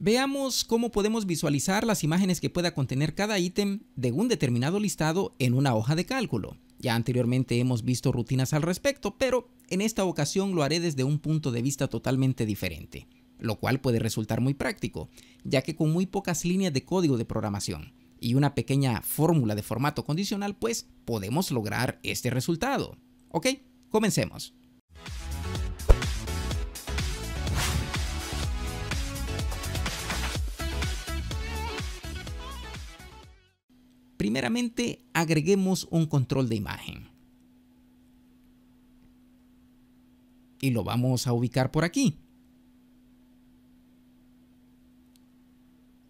Veamos cómo podemos visualizar las imágenes que pueda contener cada ítem de un determinado listado en una hoja de cálculo. Ya anteriormente hemos visto rutinas al respecto, pero en esta ocasión lo haré desde un punto de vista totalmente diferente, lo cual puede resultar muy práctico, ya que con muy pocas líneas de código de programación y una pequeña fórmula de formato condicional, pues podemos lograr este resultado. Ok, comencemos. Primeramente, agreguemos un control de imagen. Y lo vamos a ubicar por aquí.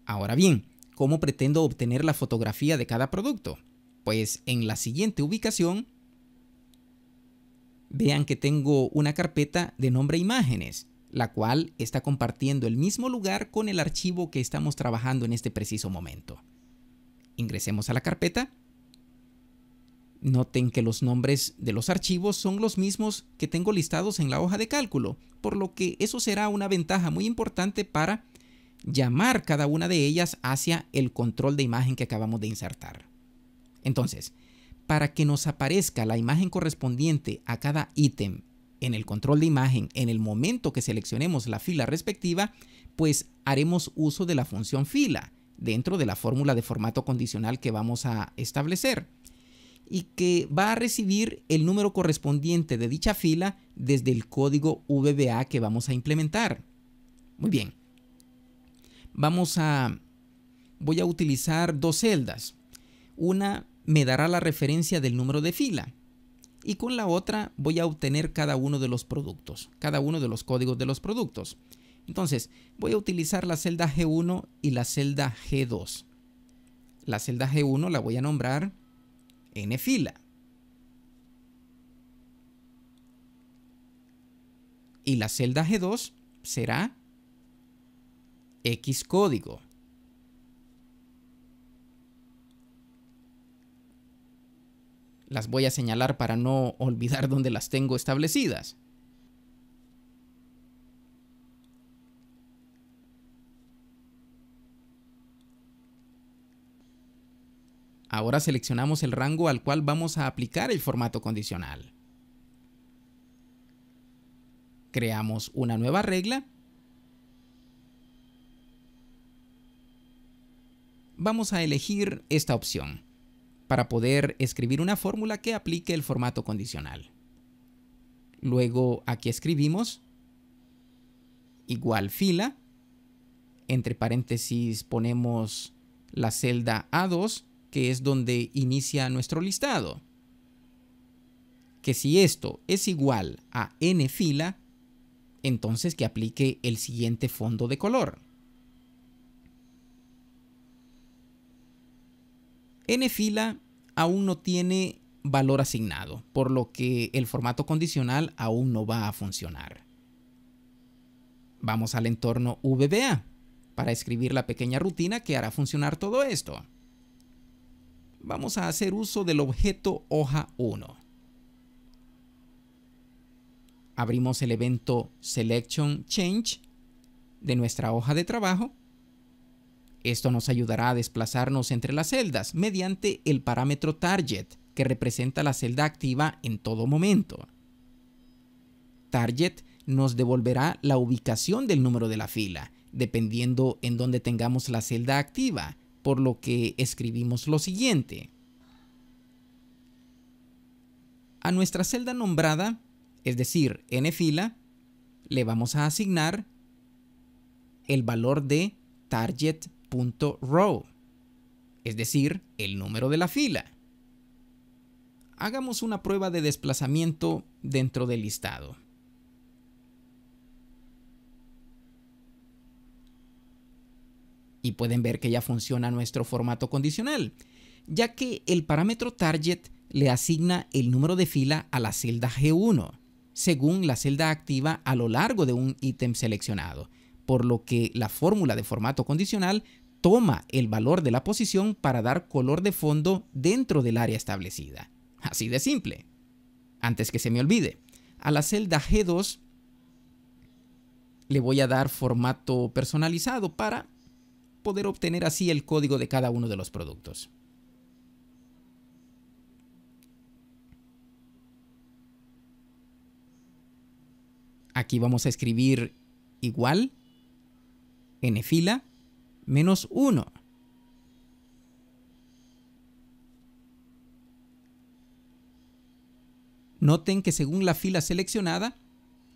Ahora bien, ¿cómo pretendo obtener la fotografía de cada producto? Pues en la siguiente ubicación, vean que tengo una carpeta de nombre e imágenes, la cual está compartiendo el mismo lugar con el archivo que estamos trabajando en este preciso momento. Ingresemos a la carpeta. Noten que los nombres de los archivos son los mismos que tengo listados en la hoja de cálculo, por lo que eso será una ventaja muy importante para llamar cada una de ellas hacia el control de imagen que acabamos de insertar. Entonces, para que nos aparezca la imagen correspondiente a cada ítem en el control de imagen en el momento que seleccionemos la fila respectiva, pues haremos uso de la función fila, dentro de la fórmula de formato condicional que vamos a establecer y que va a recibir el número correspondiente de dicha fila desde el código VBA que vamos a implementar. Muy bien. Vamos a... Voy a utilizar dos celdas. Una me dará la referencia del número de fila y con la otra voy a obtener cada uno de los productos, cada uno de los códigos de los productos. Entonces, voy a utilizar la celda G1 y la celda G2. La celda G1 la voy a nombrar N fila. Y la celda G2 será X código. Las voy a señalar para no olvidar dónde las tengo establecidas. Ahora seleccionamos el rango al cual vamos a aplicar el formato condicional. Creamos una nueva regla. Vamos a elegir esta opción para poder escribir una fórmula que aplique el formato condicional. Luego aquí escribimos igual fila, entre paréntesis ponemos la celda A2 que es donde inicia nuestro listado. Que si esto es igual a n fila, entonces que aplique el siguiente fondo de color. n fila aún no tiene valor asignado, por lo que el formato condicional aún no va a funcionar. Vamos al entorno VBA para escribir la pequeña rutina que hará funcionar todo esto vamos a hacer uso del objeto hoja 1. Abrimos el evento Selection Change de nuestra hoja de trabajo. Esto nos ayudará a desplazarnos entre las celdas mediante el parámetro Target, que representa la celda activa en todo momento. Target nos devolverá la ubicación del número de la fila, dependiendo en dónde tengamos la celda activa, por lo que escribimos lo siguiente. A nuestra celda nombrada, es decir, n fila, le vamos a asignar el valor de target.row, es decir, el número de la fila. Hagamos una prueba de desplazamiento dentro del listado. y pueden ver que ya funciona nuestro formato condicional, ya que el parámetro target le asigna el número de fila a la celda G1, según la celda activa a lo largo de un ítem seleccionado, por lo que la fórmula de formato condicional toma el valor de la posición para dar color de fondo dentro del área establecida. Así de simple. Antes que se me olvide, a la celda G2 le voy a dar formato personalizado para poder obtener así el código de cada uno de los productos. Aquí vamos a escribir igual, n fila, menos 1. Noten que según la fila seleccionada,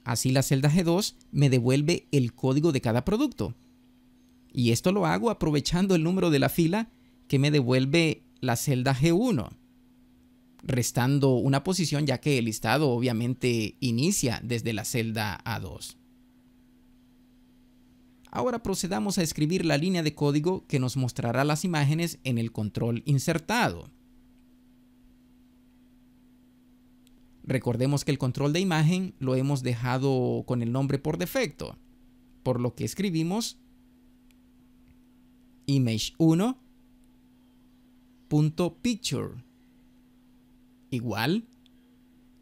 así la celda G2 me devuelve el código de cada producto. Y esto lo hago aprovechando el número de la fila que me devuelve la celda G1, restando una posición ya que el listado obviamente inicia desde la celda A2. Ahora procedamos a escribir la línea de código que nos mostrará las imágenes en el control insertado. Recordemos que el control de imagen lo hemos dejado con el nombre por defecto, por lo que escribimos image1.picture. Igual,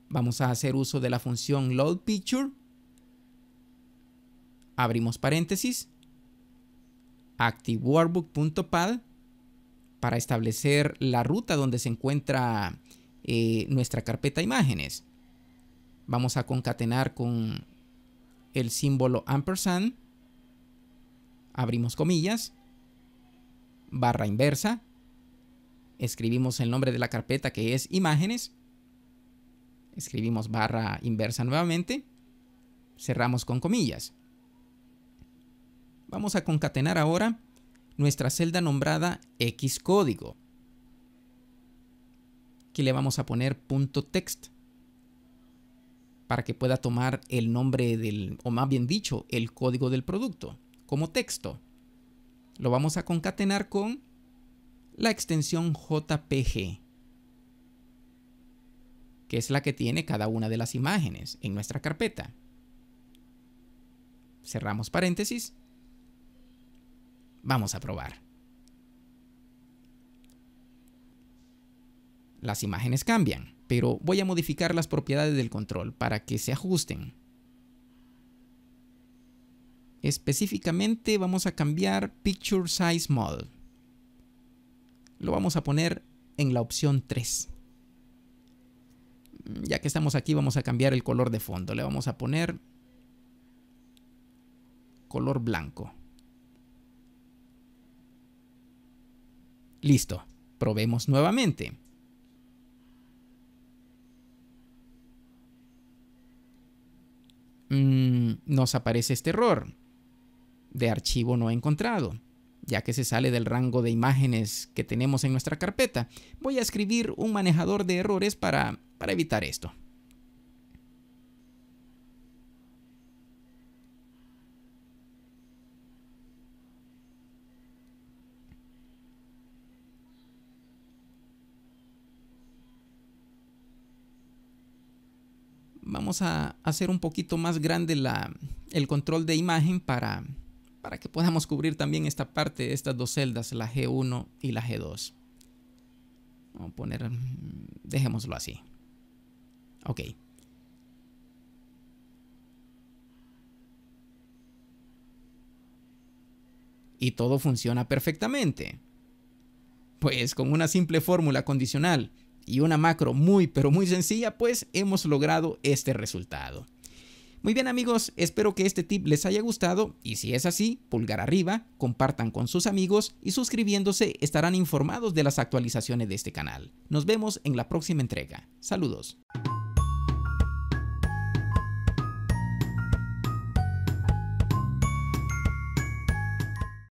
vamos a hacer uso de la función load picture. Abrimos paréntesis. Active para establecer la ruta donde se encuentra eh, nuestra carpeta imágenes. Vamos a concatenar con el símbolo ampersand. Abrimos comillas barra inversa, escribimos el nombre de la carpeta que es imágenes, escribimos barra inversa nuevamente, cerramos con comillas. Vamos a concatenar ahora nuestra celda nombrada X código. que le vamos a poner punto text para que pueda tomar el nombre del, o más bien dicho, el código del producto como texto lo vamos a concatenar con la extensión JPG, que es la que tiene cada una de las imágenes en nuestra carpeta. Cerramos paréntesis. Vamos a probar. Las imágenes cambian, pero voy a modificar las propiedades del control para que se ajusten. Específicamente vamos a cambiar Picture Size Model. Lo vamos a poner en la opción 3. Mm, ya que estamos aquí vamos a cambiar el color de fondo. Le vamos a poner color blanco. Listo. Probemos nuevamente. Mm, nos aparece este error de archivo no encontrado. Ya que se sale del rango de imágenes que tenemos en nuestra carpeta, voy a escribir un manejador de errores para, para evitar esto. vamos a hacer un poquito más grande la, el control de imagen para, para que podamos cubrir también esta parte, estas dos celdas, la G1 y la G2. Vamos a poner, dejémoslo así. Ok. Y todo funciona perfectamente. Pues con una simple fórmula condicional y una macro muy pero muy sencilla, pues hemos logrado este resultado. Muy bien amigos, espero que este tip les haya gustado y si es así, pulgar arriba, compartan con sus amigos y suscribiéndose estarán informados de las actualizaciones de este canal. Nos vemos en la próxima entrega. Saludos.